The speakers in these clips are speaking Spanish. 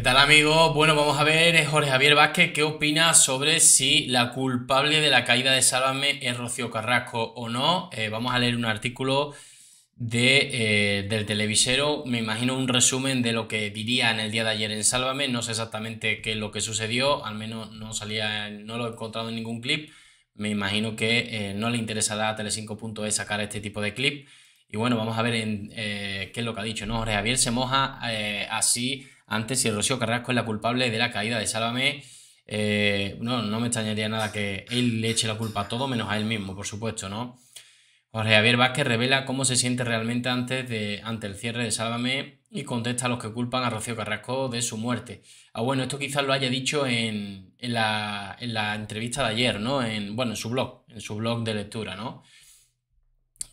¿Qué tal amigos? Bueno, vamos a ver Jorge Javier Vázquez qué opina sobre si la culpable de la caída de Sálvame es Rocío Carrasco o no. Eh, vamos a leer un artículo de, eh, del televisero, me imagino un resumen de lo que diría en el día de ayer en Sálvame, no sé exactamente qué es lo que sucedió, al menos no salía, no lo he encontrado en ningún clip, me imagino que eh, no le interesará a Tele5.es sacar este tipo de clip. Y bueno, vamos a ver qué es lo que ha dicho, ¿no? Jorge Javier se moja así antes si Rocío Carrasco es la culpable de la caída de Sálvame. Eh, no, no me extrañaría nada que él le eche la culpa a todo menos a él mismo, por supuesto, ¿no? Jorge Javier Vázquez revela cómo se siente realmente antes de, ante el cierre de Sálvame y contesta a los que culpan a Rocío Carrasco de su muerte. Ah, bueno, esto quizás lo haya dicho en, en, la, entrevista de ayer, ¿no? En, bueno, en su blog, en su blog de lectura, ¿no?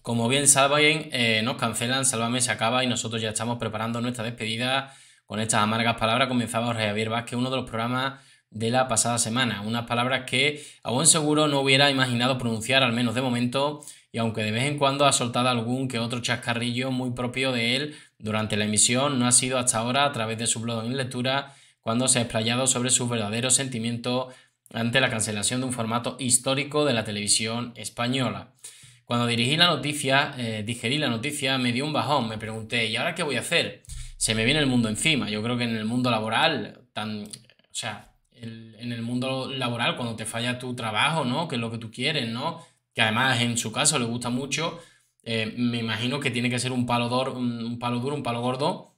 Como bien saben, eh, nos cancelan, Sálvame se acaba y nosotros ya estamos preparando nuestra despedida con estas amargas palabras comenzaba Javier Vázquez uno de los programas de la pasada semana. Unas palabras que a buen seguro no hubiera imaginado pronunciar, al menos de momento, y aunque de vez en cuando ha soltado algún que otro chascarrillo muy propio de él durante la emisión, no ha sido hasta ahora a través de su blog en lectura cuando se ha explayado sobre sus verdaderos sentimientos ante la cancelación de un formato histórico de la televisión española. Cuando dirigí la noticia, eh, digerí la noticia, me dio un bajón, me pregunté, ¿y ahora qué voy a hacer? se me viene el mundo encima. Yo creo que en el mundo laboral, tan, o sea, en el mundo laboral, cuando te falla tu trabajo, ¿no? Que es lo que tú quieres, ¿no? Que además en su caso le gusta mucho, eh, me imagino que tiene que ser un palo, un, palo duro, un palo gordo,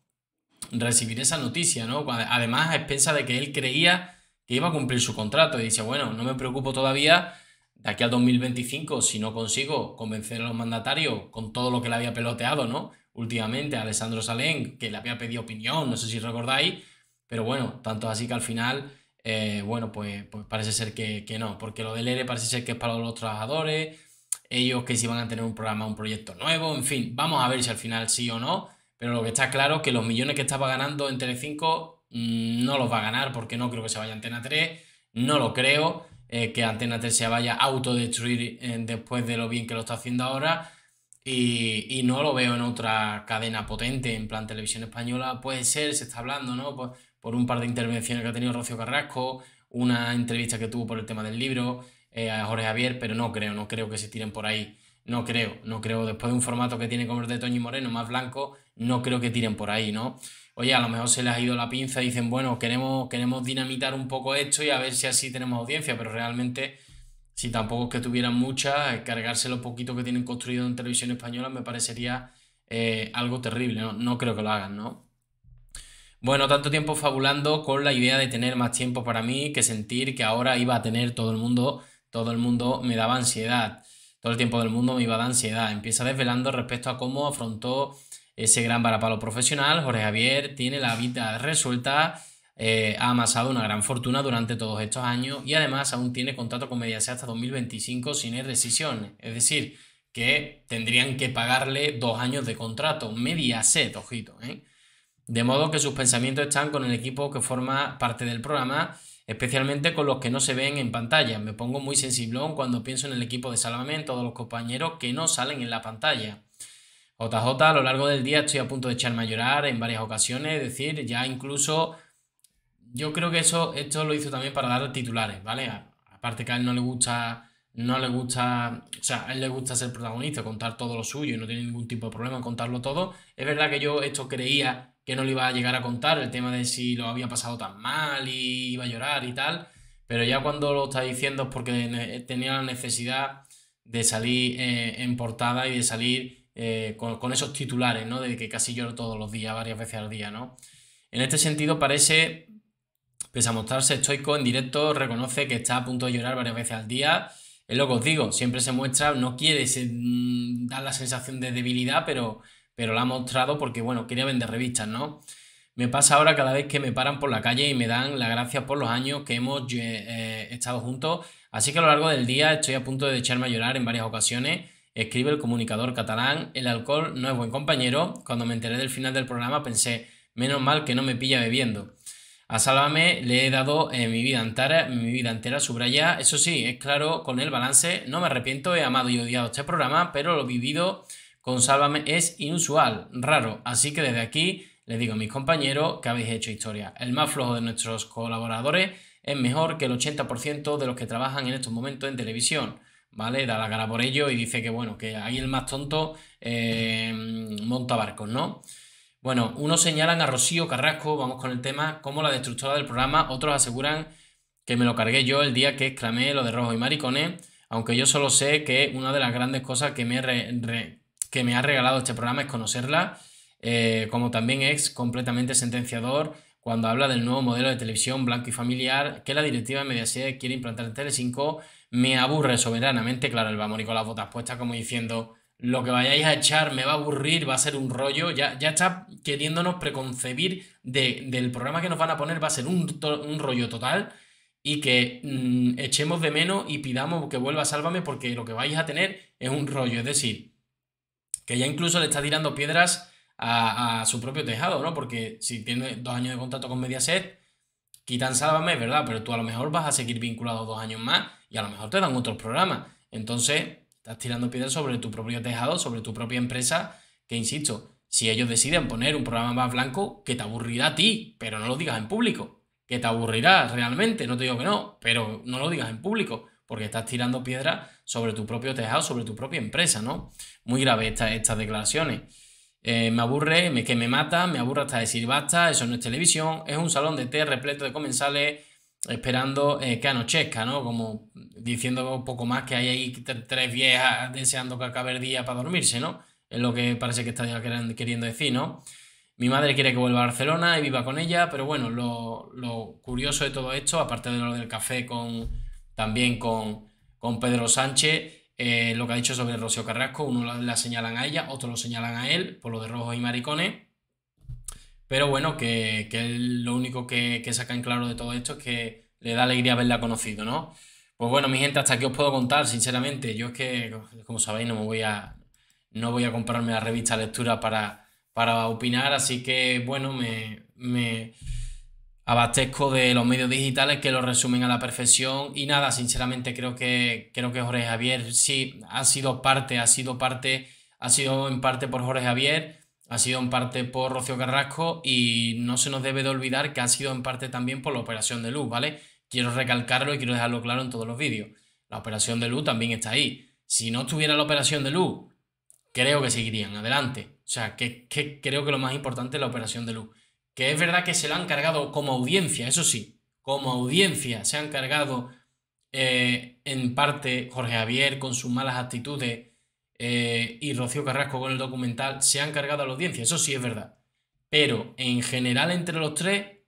recibir esa noticia, ¿no? Además, a expensa de que él creía que iba a cumplir su contrato y dice, bueno, no me preocupo todavía de aquí al 2025, si no consigo convencer a los mandatarios con todo lo que le había peloteado, ¿no? últimamente a Alessandro Salén, que le había pedido opinión, no sé si recordáis, pero bueno, tanto así que al final, eh, bueno, pues, pues, parece ser que, no, porque lo del ERE parece ser que es para los trabajadores, ellos que si van a tener un programa, un proyecto nuevo, en fin, vamos a ver si al final sí o no, pero lo que está claro es que los millones que estaba ganando en Telecinco mm, no los va a ganar porque no creo que se vaya a Antena 3, no lo creo, eh, que Antena 3 se vaya a autodestruir eh, después de lo bien que lo está haciendo ahora, y, no lo veo en otra cadena potente, en plan televisión española, puede ser, se está hablando, ¿no? Por, por un par de intervenciones que ha tenido Rocío Carrasco, una entrevista que tuvo por el tema del libro eh, a Jorge Javier, pero no creo, no creo que se tiren por ahí. No creo, no creo. Después de un formato que tiene como el de Toño Moreno, más blanco, no creo que tiren por ahí, ¿no? Oye, a lo mejor se les ha ido la pinza y dicen, bueno, queremos, queremos dinamitar un poco esto y a ver si así tenemos audiencia, pero realmente si tampoco es que tuvieran mucha, eh, cargarse lo poquito que tienen construido en televisión española me parecería eh, algo terrible, ¿no? no creo que lo hagan, ¿no? Bueno, tanto tiempo fabulando con la idea de tener más tiempo para mí que sentir que ahora iba a tener todo el mundo, todo el mundo me daba ansiedad, todo el tiempo del mundo me iba a dar ansiedad. Empieza desvelando respecto a cómo afrontó ese gran varapalo profesional. Jorge Javier tiene la vida resuelta eh, ha amasado una gran fortuna durante todos estos años y además aún tiene contrato con Mediaset hasta 2025 sin decisiones Es decir, que tendrían que pagarle dos años de contrato. Mediaset, ojito. ¿eh? De modo que sus pensamientos están con el equipo que forma parte del programa, especialmente con los que no se ven en pantalla. Me pongo muy sensiblón cuando pienso en el equipo de salvamento, todos los compañeros que no salen en la pantalla. JJ, a lo largo del día estoy a punto de echarme a llorar en varias ocasiones, es decir, ya incluso yo creo que eso, esto lo hizo también para dar titulares, ¿vale? Aparte que a él no le gusta, no le gusta, o sea, a él le gusta ser protagonista, contar todo lo suyo y no tiene ningún tipo de problema en contarlo todo. Es verdad que yo esto creía que no le iba a llegar a contar, el tema de si lo había pasado tan mal y iba a llorar y tal, pero ya cuando lo está diciendo es porque tenía la necesidad de salir eh, en portada y de salir eh, con, con esos titulares, ¿no? De que casi lloro todos los días, varias veces al día, ¿no? En este sentido parece Pese a mostrarse estoico en directo, reconoce que está a punto de llorar varias veces al día. Es lo que os digo, siempre se muestra, no quiere se, mm, dar la sensación de debilidad, pero, pero la ha mostrado porque, bueno, quería vender revistas, ¿no? Me pasa ahora cada vez que me paran por la calle y me dan las gracias por los años que hemos eh, eh, estado juntos. Así que a lo largo del día estoy a punto de echarme a llorar en varias ocasiones. Escribe el comunicador catalán, el alcohol no es buen compañero. Cuando me enteré del final del programa pensé, menos mal que no me pilla bebiendo. A Sálvame le he dado eh, mi vida entera, mi vida entera, subraya. Eso sí, es claro, con el balance, no me arrepiento, he amado y odiado este programa, pero lo vivido con Sálvame es inusual, raro. Así que desde aquí les digo a mis compañeros que habéis hecho historia. El más flojo de nuestros colaboradores es mejor que el 80% de los que trabajan en estos momentos en televisión. ¿Vale? Da la cara por ello y dice que bueno, que ahí el más tonto eh, monta barcos, ¿no? Bueno, unos señalan a Rocío Carrasco, vamos con el tema, como la destructora del programa, otros aseguran que me lo cargué yo el día que exclamé lo de Rojo y Maricones, aunque yo solo sé que una de las grandes cosas que me, que me ha regalado este programa es conocerla, eh, como también es completamente sentenciador cuando habla del nuevo modelo de televisión blanco y familiar que la directiva de Mediaset quiere implantar en 5. me aburre soberanamente, claro, el vamos con las botas puestas como diciendo lo que vayáis a echar me va a aburrir, va a ser un rollo, ya, ya está queriéndonos preconcebir del programa que nos van a poner, va a ser un, rollo total y que mm, echemos de menos y pidamos que vuelva Sálvame porque lo que vais a tener es un rollo, es decir, que ya incluso le está tirando piedras a, a su propio tejado, ¿no? Porque si tiene dos años de contrato con Mediaset, quitan Sálvame, verdad, pero tú a lo mejor vas a seguir vinculado dos años más y a lo mejor te dan otro programa, Entonces, Estás tirando piedras sobre tu propio tejado, sobre tu propia empresa, que insisto, si ellos deciden poner un programa más blanco, que te aburrirá a ti, pero no lo digas en público. Que te aburrirá realmente, no te digo que no, pero no lo digas en público, porque estás tirando piedras sobre tu propio tejado, sobre tu propia empresa, ¿no? Muy grave estas declaraciones. Eh, me aburre, me, que me mata, me aburre hasta decir basta, eso no es televisión, es un salón de té repleto de comensales esperando eh, que anochezca, ¿no? Como diciendo un poco más que hay ahí tres viejas deseando que acabe el día para dormirse, ¿no? Es lo que parece que está queriendo decir, ¿no? Mi madre quiere que vuelva a Barcelona y viva con ella, pero bueno, lo, curioso de todo esto, aparte de lo del café con, también con, Pedro Sánchez, eh, lo que ha dicho sobre Rocío Carrasco, uno la, señalan a ella, otro lo señalan a él, por lo de rojos y maricones. Pero bueno, que, que lo único que, que saca en claro de todo esto es que le da alegría haberla conocido, ¿no? Pues bueno, mi gente, hasta aquí os puedo contar, sinceramente. Yo es que, como sabéis, no me voy a. No voy a comprarme la revista Lectura para, para opinar, así que bueno, me, me abastezco de los medios digitales que lo resumen a la perfección. Y nada, sinceramente, creo que, creo que Jorge Javier sí ha sido parte, ha sido parte, ha sido en parte por Jorge Javier ha sido en parte por Rocío Carrasco y no se nos debe de olvidar que ha sido en parte también por la operación de luz, ¿vale? Quiero recalcarlo y quiero dejarlo claro en todos los vídeos. La operación de luz también está ahí. Si no estuviera la operación de luz, creo que seguirían adelante. O sea, que, creo que lo más importante es la operación de luz. Que es verdad que se la han cargado como audiencia, eso sí, como audiencia se han cargado eh, en parte Jorge Javier con sus malas actitudes eh, y Rocío Carrasco con el documental se han cargado a la audiencia, eso sí es verdad. Pero en general entre los tres,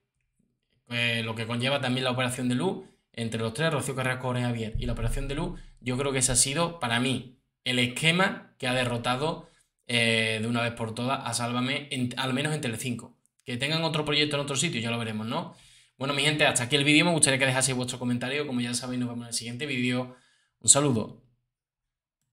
eh, lo que conlleva también la operación de luz, entre los tres, Rocío Carrasco, Jorge Javier y la operación de luz, yo creo que ese ha sido para mí el esquema que ha derrotado eh, de una vez por todas a Sálvame, al menos en Telecinco. Que tengan otro proyecto en otro sitio, ya lo veremos, ¿no? Bueno, mi gente, hasta aquí el vídeo. Me gustaría que dejaseis vuestro comentario. Como ya sabéis, nos vemos en el siguiente vídeo. Un saludo.